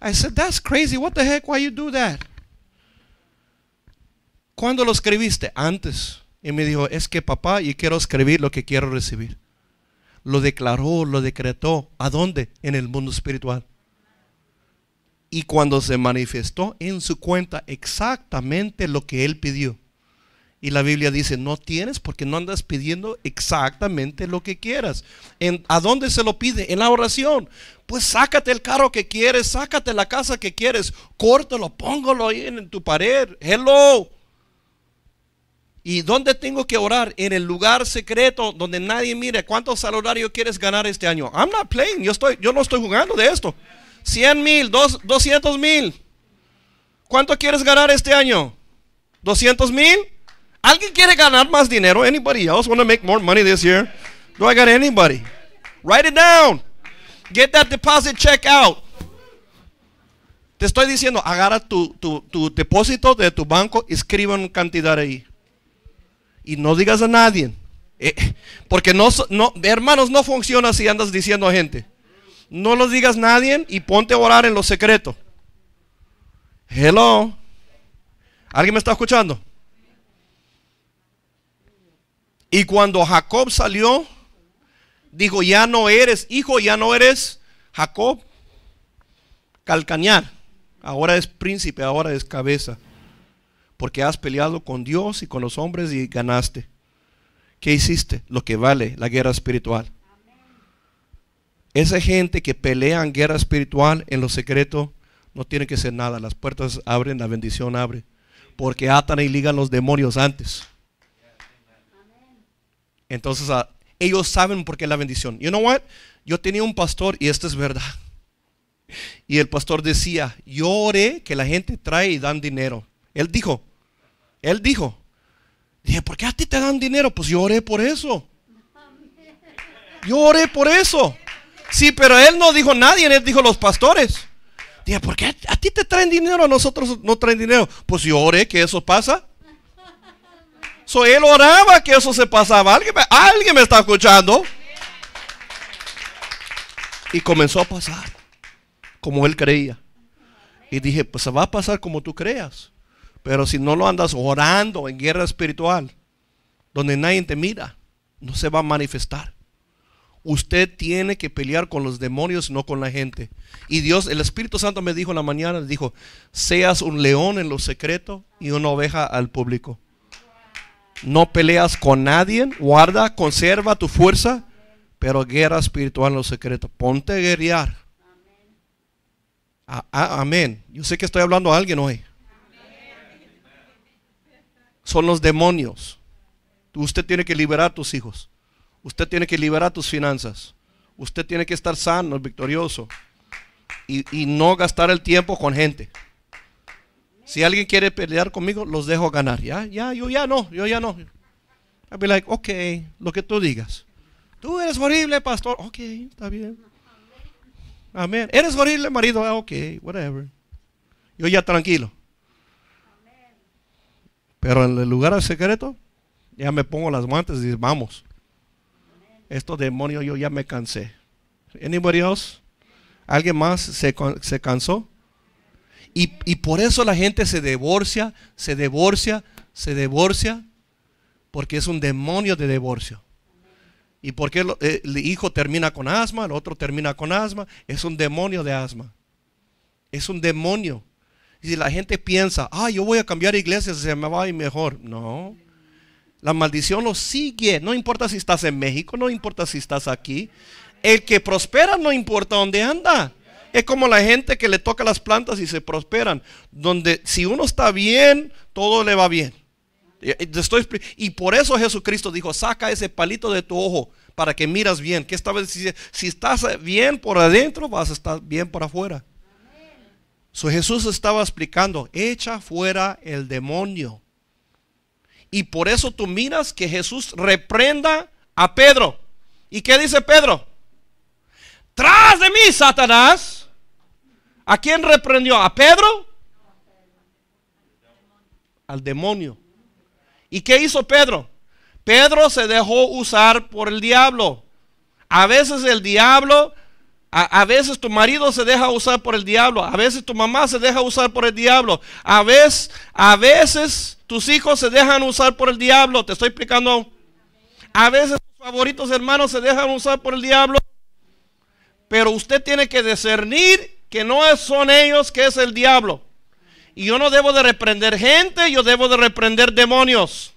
I said, that's crazy. What the heck? Why you do that? ¿Cuándo lo escribiste? Antes. Y me dijo, es que papá, yo quiero escribir lo que quiero recibir lo declaró, lo decretó. ¿A dónde? En el mundo espiritual. Y cuando se manifestó en su cuenta exactamente lo que él pidió. Y la Biblia dice, no tienes porque no andas pidiendo exactamente lo que quieras. ¿En, ¿A dónde se lo pide? En la oración. Pues sácate el carro que quieres, sácate la casa que quieres, córtalo, póngalo ahí en, en tu pared. Hello. ¿Y dónde tengo que orar? En el lugar secreto donde nadie mire. ¿Cuánto salario quieres ganar este año? I'm not playing. Yo, estoy, yo no estoy jugando de esto. 100 mil, 200 mil. ¿Cuánto quieres ganar este año? 200 mil. ¿Alguien quiere ganar más dinero? Anybody else want to make more money this year? Do I got anybody? Write it down. Get that deposit check out. Te estoy diciendo, agarra tu, tu, depósito de tu banco, escribe una cantidad ahí y no digas a nadie. Eh, porque no, hermanos, no funciona si andas diciendo a gente. No lo digas a nadie y ponte a orar en lo secreto. Hello. ¿Alguien me está escuchando? Y cuando Jacob salió, dijo, ya no eres hijo, ya no eres Jacob. Calcañar. Ahora es príncipe, ahora es cabeza porque has peleado con Dios y con los hombres y ganaste. ¿Qué hiciste? Lo que vale la guerra espiritual. Esa gente que pelea en guerra espiritual en lo secreto no tiene que ser nada. Las puertas abren, la bendición abre. Porque atan y ligan los demonios antes. Entonces ah, ellos saben por qué la bendición. You know what? Yo tenía un pastor y esto es verdad. Y el pastor decía, yo oré que la gente trae y dan dinero. Él dijo, él dijo. Dije, ¿por qué a ti te dan dinero? Pues yo oré por eso. Yo oré por eso. Sí, pero él no dijo nadie, él dijo los pastores. Dije, ¿por qué a ti te traen dinero? A nosotros no traen dinero. Pues yo oré que eso pasa. So, él oraba que eso se pasaba. ¿Alguien ¿Alguien me está escuchando? Y comenzó a pasar como él creía. Y dije, pues se va a pasar como tú creas. Pero si no lo andas orando en guerra espiritual, donde nadie te mira, no se va a manifestar. Usted tiene que pelear con los demonios, no con la gente. Y Dios, el Espíritu Santo me dijo en la mañana, dijo, seas un león en lo secreto y una oveja al público. No peleas con nadie, guarda, conserva tu fuerza, pero guerra espiritual en lo secreto. Ponte a guerrear. amén. Yo sé que estoy hablando a alguien hoy son los demonios. Usted tiene que liberar a tus hijos. Usted tiene que liberar tus finanzas. Usted tiene que estar sano, victorioso. Y, y, no gastar el tiempo con gente. Si alguien quiere pelear conmigo, los dejo ganar. Ya, ya, yo ya no, yo ya no. I'll be like, ok, lo que tú digas. Tú eres horrible, pastor. Ok, está bien. Amén. Eres horrible, marido. Ah, ok, whatever. Yo ya tranquilo. Pero en el lugar al secreto, ya me pongo las guantes y vamos. Esto demonio yo ya me cansé. Anybody else? ¿Alguien más se, cansó? Y, y, por eso la gente se divorcia, se divorcia, se divorcia, porque es un demonio de divorcio. ¿Y porque eh, el hijo termina con asma, el otro termina con asma? Es un demonio de asma. Es un demonio. Y si la gente piensa, ah, yo voy a cambiar iglesia, se me va a ir mejor. No. La maldición lo sigue. No importa si estás en México, no importa si estás aquí. El que prospera no importa dónde anda. Es como la gente que le toca las plantas y se prosperan. Donde si uno está bien, todo le va bien. Estoy, y por eso Jesucristo dijo, saca ese palito de tu ojo para que miras bien. Que esta vez si, si estás bien por adentro, vas a estar bien por afuera. Jesús estaba explicando, echa fuera el demonio. Y por eso tú miras que Jesús reprenda a Pedro. ¿Y qué dice Pedro? Tras de mí, Satanás. ¿A quién reprendió? ¿A Pedro? Al demonio. ¿Y qué hizo Pedro? Pedro se dejó usar por el diablo. A veces el diablo a, veces tu marido se deja usar por el diablo. A veces tu mamá se deja usar por el diablo. A veces, a veces tus hijos se dejan usar por el diablo. Te estoy explicando. A veces tus favoritos hermanos se dejan usar por el diablo. Pero usted tiene que discernir que no son ellos, que es el diablo. Y yo no debo de reprender gente, yo debo de reprender demonios.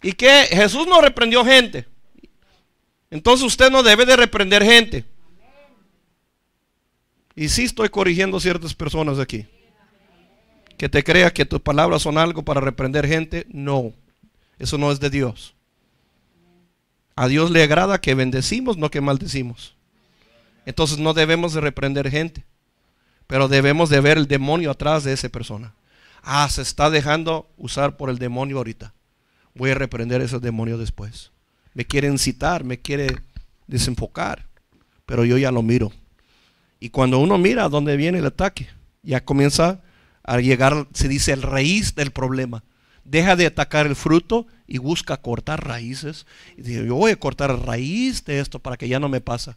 ¿Y que Jesús no reprendió gente. Entonces usted no debe de reprender gente. Y si estoy corrigiendo ciertas personas aquí. Que te crea que tus palabras son algo para reprender gente, no. Eso no es de Dios. A Dios le agrada que bendecimos, no que maldecimos. Entonces no debemos de reprender gente, pero debemos de ver el demonio atrás de esa persona. Ah, se está dejando usar por el demonio ahorita. Voy a reprender ese demonio después me quiere incitar, me quiere desenfocar, pero yo ya lo miro. Y cuando uno mira dónde viene el ataque, ya comienza a llegar, se dice, el raíz del problema. Deja de atacar el fruto y busca cortar raíces. Y yo voy a cortar raíz de esto para que ya no me pasa.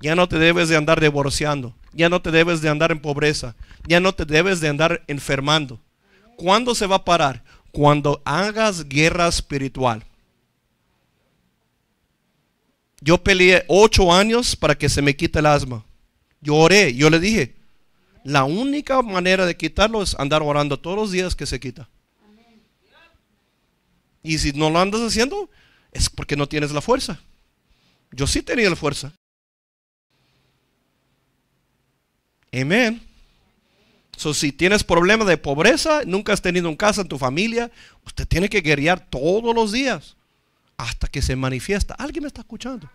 Ya no te debes de andar divorciando. Ya no te debes de andar en pobreza. Ya no te debes de andar enfermando. ¿Cuándo se va a parar? Cuando hagas guerra espiritual. Yo peleé ocho años para que se me quite el asma. Yo oré, yo le dije, la única manera de quitarlo es andar orando todos los días que se quita. Y si no lo andas haciendo, es porque no tienes la fuerza. Yo sí tenía la fuerza. Amén. So, si tienes problemas de pobreza, nunca has tenido un casa en tu familia, usted tiene que guerrear todos los días hasta que se manifiesta. Alguien me está escuchando.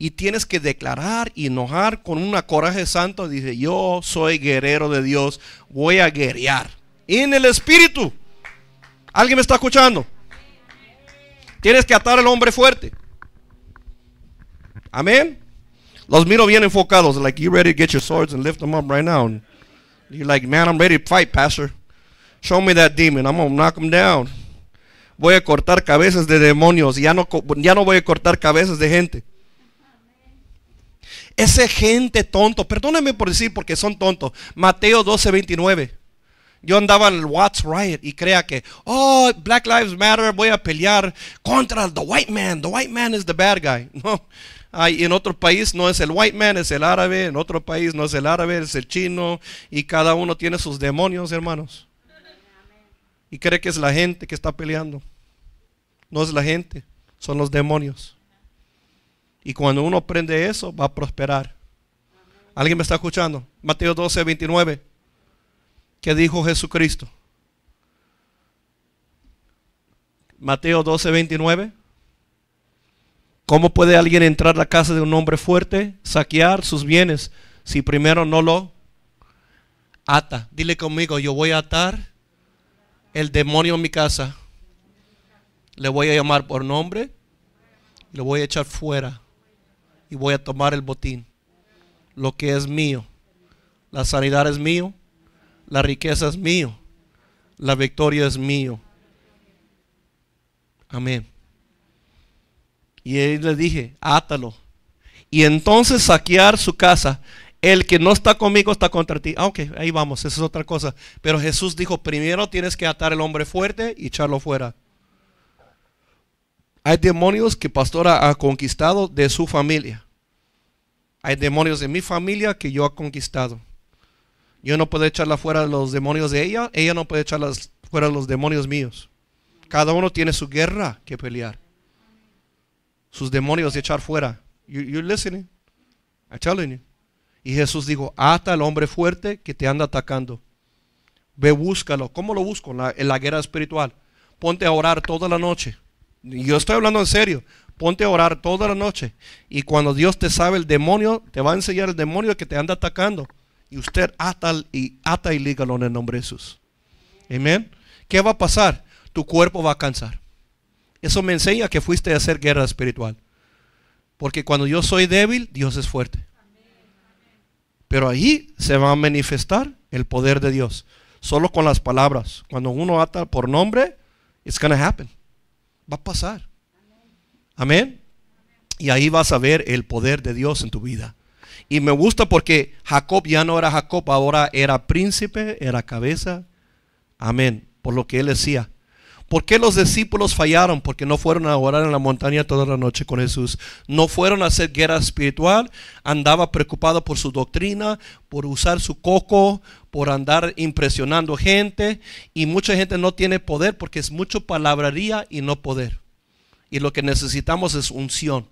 Y tienes que declarar y enojar con una coraje santo. Dice, yo soy guerrero de Dios, voy a guerrear en el espíritu. ¿Alguien me está escuchando? Tienes que atar al hombre fuerte. Amén. Los miro bien enfocados. Like, you ready to get your swords and lift them up right now. you're like, man, I'm ready to fight, pastor. Show me that demon. I'm going to knock him down voy a cortar cabezas de demonios, ya no, ya no voy a cortar cabezas de gente. Ese gente tonto, perdónenme por decir porque son tontos. Mateo 12, 29. Yo andaba en el Watts Riot y crea que, oh, Black Lives Matter, voy a pelear contra el white man. The white man is the bad guy. No, Ay, en otro país no es el white man, es el árabe. En otro país no es el árabe, es el chino. Y cada uno tiene sus demonios, hermanos y cree que es la gente que está peleando. No es la gente, son los demonios. Y cuando uno aprende eso, va a prosperar. ¿Alguien me está escuchando? Mateo 12, 29. ¿Qué dijo Jesucristo? Mateo 12, 29. ¿Cómo puede alguien entrar a la casa de un hombre fuerte, saquear sus bienes, si primero no lo ata? Dile conmigo, yo voy a atar el demonio en mi casa, le voy a llamar por nombre, lo voy a echar fuera y voy a tomar el botín, lo que es mío. La sanidad es mío, la riqueza es mío, la victoria es mío. Amén. Y él le dije, átalo. Y entonces saquear su casa el que no está conmigo está contra ti. Ah, ok, ahí vamos, eso es otra cosa. Pero Jesús dijo, primero tienes que atar al hombre fuerte y echarlo fuera. Hay demonios que Pastora ha conquistado de su familia. Hay demonios de mi familia que yo he conquistado. Yo no puedo echarla fuera los demonios de ella, ella no puede echarlas fuera los demonios míos. Cada uno tiene su guerra que pelear. Sus demonios de echar fuera. you're listening. I telling you. Y Jesús dijo, ata al hombre fuerte que te anda atacando. Ve, búscalo. ¿Cómo lo busco? En la, guerra espiritual. Ponte a orar toda la noche. Y yo estoy hablando en serio. Ponte a orar toda la noche. Y cuando Dios te sabe el demonio, te va a enseñar el demonio que te anda atacando. Y usted ata y, ata y lígalo en el nombre de Jesús. Amén. ¿Qué va a pasar? Tu cuerpo va a cansar. Eso me enseña que fuiste a hacer guerra espiritual. Porque cuando yo soy débil, Dios es fuerte. Pero ahí se va a manifestar el poder de Dios. Solo con las palabras. Cuando uno ata por nombre, it's to happen. Va a pasar. Amén. Y ahí vas a ver el poder de Dios en tu vida. Y me gusta porque Jacob ya no era Jacob, ahora era príncipe, era cabeza. Amén. Por lo que él decía, ¿Por qué los discípulos fallaron? Porque no fueron a orar en la montaña toda la noche con Jesús. No fueron a hacer guerra espiritual. Andaba preocupado por su doctrina, por usar su coco, por andar impresionando gente. Y mucha gente no tiene poder porque es mucho palabrería y no poder. Y lo que necesitamos es unción,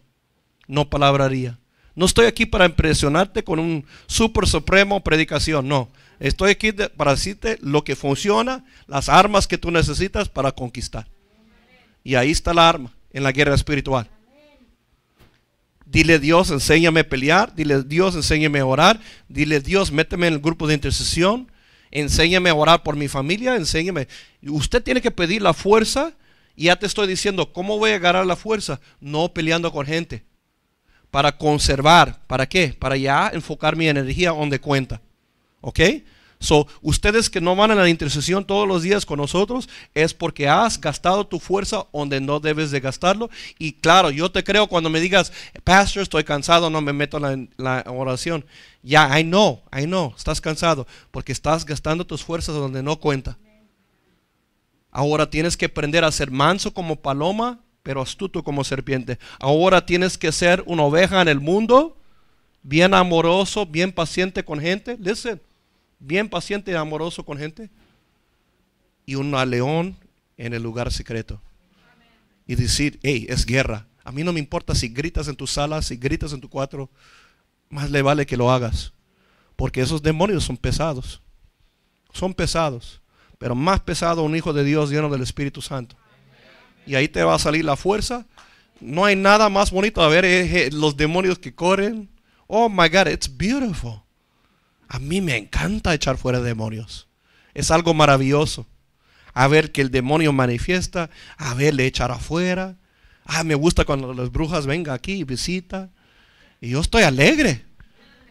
no palabrería. No estoy aquí para impresionarte con un super supremo predicación, no. Estoy aquí para decirte lo que funciona, las armas que tú necesitas para conquistar. Y ahí está la arma en la guerra espiritual. Dile Dios, enséñame a pelear. Dile Dios, enséñame a orar. Dile Dios, méteme en el grupo de intercesión. Enséñame a orar por mi familia. Enséñame. Usted tiene que pedir la fuerza. Y ya te estoy diciendo, ¿cómo voy a agarrar la fuerza? No peleando con gente. Para conservar. ¿Para qué? Para ya enfocar mi energía donde cuenta. ¿Ok? So, ustedes que no van a la intercesión todos los días con nosotros es porque has gastado tu fuerza donde no debes de gastarlo. Y claro, yo te creo cuando me digas, Pastor, estoy cansado, no me meto en la, oración. Ya, I know, I know, estás cansado porque estás gastando tus fuerzas donde no cuenta. Ahora tienes que aprender a ser manso como paloma, pero astuto como serpiente. Ahora tienes que ser una oveja en el mundo, bien amoroso, bien paciente con gente. Listen bien paciente y amoroso con gente. Y un león en el lugar secreto. Y decir, hey, es guerra. A mí no me importa si gritas en tu sala, si gritas en tu cuatro. Más le vale que lo hagas. Porque esos demonios son pesados. Son pesados. Pero más pesado un hijo de Dios lleno del Espíritu Santo. Y ahí te va a salir la fuerza. No hay nada más bonito. A ver, eh, eh, los demonios que corren. Oh my God, it's beautiful. A mí me encanta echar fuera demonios. Es algo maravilloso. A ver que el demonio manifiesta, a verle echar afuera. Ah, me gusta cuando las brujas vengan aquí y visitan Y yo estoy alegre.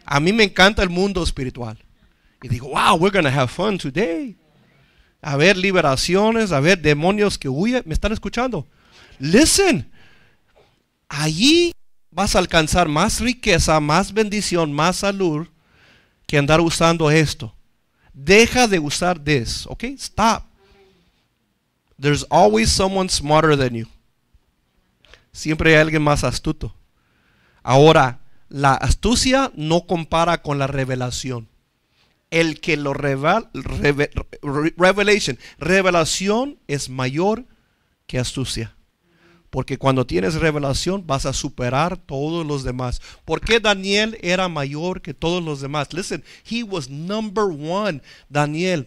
A mí me encanta el mundo espiritual. Y digo, wow, we're gonna have fun today. A ver liberaciones, a ver demonios que huyen. ¿Me están escuchando? Listen. Allí vas a alcanzar más riqueza, más bendición, más salud que andar usando esto. Deja de usar this, Ok. Stop. There's always someone smarter than you. Siempre hay alguien más astuto. Ahora, la astucia no compara con la revelación. El que lo revela, Revelación. revelation, revelación es mayor que astucia. Porque cuando tienes revelación vas a superar todos los demás. ¿Por qué Daniel era mayor que todos los demás? Listen, he was number one. Daniel,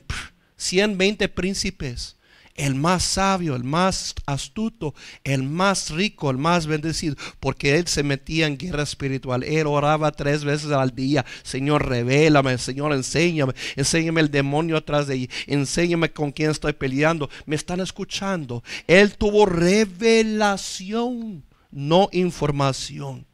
120 príncipes el más sabio, el más astuto, el más rico, el más bendecido, porque él se metía en guerra espiritual. Él oraba tres veces al día, Señor, revélame, Señor, enséñame, enséñame el demonio atrás de allí, enséñame con quién estoy peleando. Me están escuchando. Él tuvo revelación, no información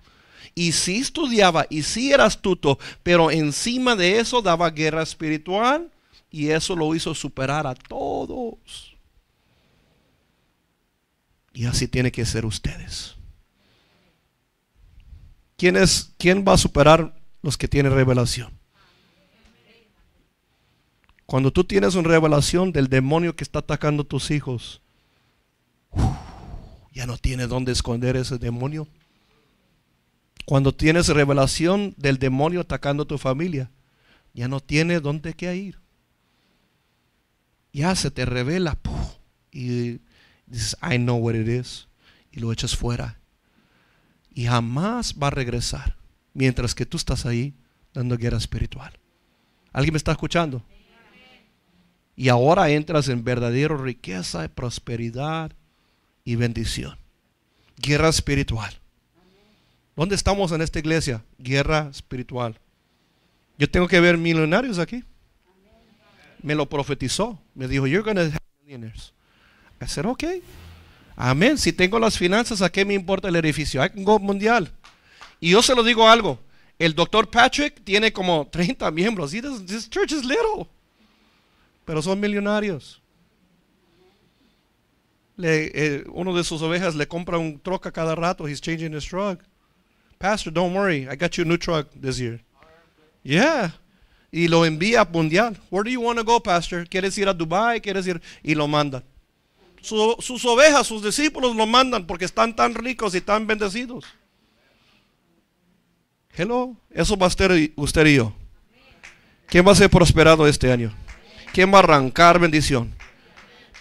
y sí estudiaba y sí era astuto, pero encima de eso daba guerra espiritual y eso lo hizo superar a todos. Y así tiene que ser ustedes. ¿Quién, es, ¿Quién va a superar los que tienen revelación? Cuando tú tienes una revelación del demonio que está atacando a tus hijos, ya no tienes dónde esconder ese demonio. Cuando tienes revelación del demonio atacando a tu familia, ya no tienes dónde que ir. Ya se te revela. y Dices, I know what it is. Y lo echas fuera. Y jamás va a regresar mientras que tú estás ahí dando guerra espiritual. ¿Alguien me está escuchando? Y ahora entras en verdadera riqueza, prosperidad y bendición. Guerra espiritual. ¿Dónde estamos en esta iglesia? Guerra espiritual. Yo tengo que ver millonarios aquí. Me lo profetizó. Me dijo, you're going to have millionaires. I said, okay. Amén. Si tengo las finanzas, ¿a qué me importa el edificio? Hay un mundial. Y yo se lo digo algo. El doctor Patrick tiene como 30 miembros. this church is little. Pero son millonarios. Le, eh, uno de sus ovejas le compra un troca cada rato. He's changing his truck. Pastor, don't worry. I got you a new truck this year. Yeah. Y lo envía a mundial. Where do you want to go, pastor? ¿Quieres ir a Dubai? ¿Quieres ir? Y lo manda sus ovejas, sus discípulos lo mandan porque están tan ricos y tan bendecidos. Hello, eso va a ser usted y yo. ¿Quién va a ser prosperado este año? ¿Quién va a arrancar bendición?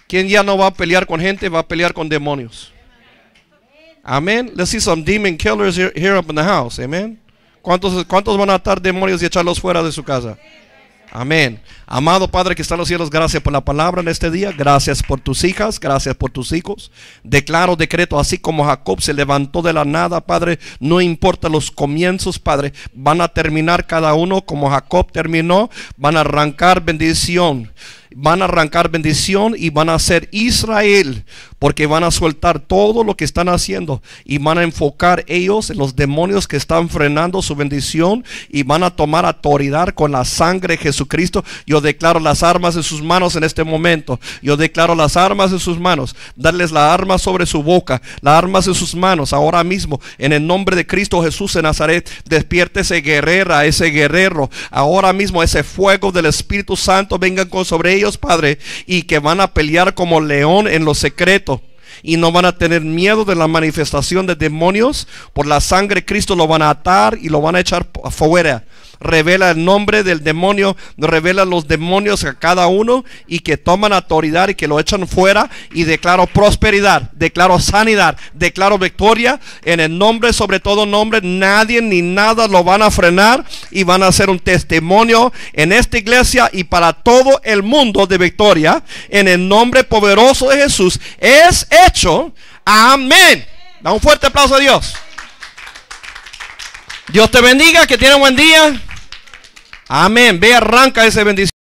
¿Quién ya no va a pelear con gente? Va a pelear con demonios. Amén. Let's see some demon killers here, here up in the house. Amén. ¿Cuántos, ¿Cuántos van a atar demonios y echarlos fuera de su casa? Amén. Amado Padre que está en los cielos, gracias por la palabra en este día. Gracias por tus hijas, gracias por tus hijos. Declaro, decreto, así como Jacob se levantó de la nada, Padre, no importa los comienzos, Padre, van a terminar cada uno como Jacob terminó, van a arrancar bendición van a arrancar bendición y van a ser Israel, porque van a soltar todo lo que están haciendo y van a enfocar ellos en los demonios que están frenando su bendición y van a tomar autoridad con la sangre de Jesucristo. Yo declaro las armas de sus manos en este momento. Yo declaro las armas de sus manos. Darles la arma sobre su boca, las armas en sus manos ahora mismo. En el nombre de Cristo Jesús de Nazaret, despierte ese guerrera, ese guerrero. Ahora mismo ese fuego del Espíritu Santo venga con sobre ellos Padre, y que van a pelear como león en lo secreto. Y no van a tener miedo de la manifestación de demonios. Por la sangre Cristo lo van a atar y lo van a echar afuera revela el nombre del demonio, revela los demonios a cada uno y que toman autoridad y que lo echan fuera y declaro prosperidad, declaro sanidad, declaro victoria en el nombre sobre todo nombre, nadie ni nada lo van a frenar y van a ser un testimonio en esta iglesia y para todo el mundo de victoria en el nombre poderoso de Jesús es hecho. Amén. Da un fuerte aplauso a Dios. Dios te bendiga, que tiene un buen día. Amén. Ve, arranca ese bendición.